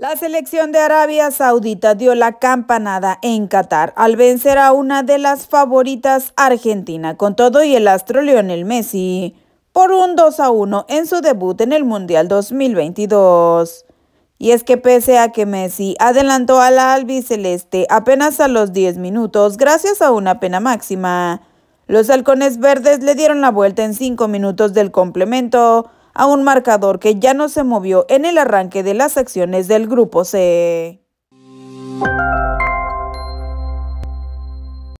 La selección de Arabia Saudita dio la campanada en Qatar al vencer a una de las favoritas Argentina con todo y el astro Lionel Messi por un 2 a 1 en su debut en el Mundial 2022. Y es que pese a que Messi adelantó a la albiceleste apenas a los 10 minutos gracias a una pena máxima, los halcones verdes le dieron la vuelta en 5 minutos del complemento a un marcador que ya no se movió en el arranque de las acciones del grupo C.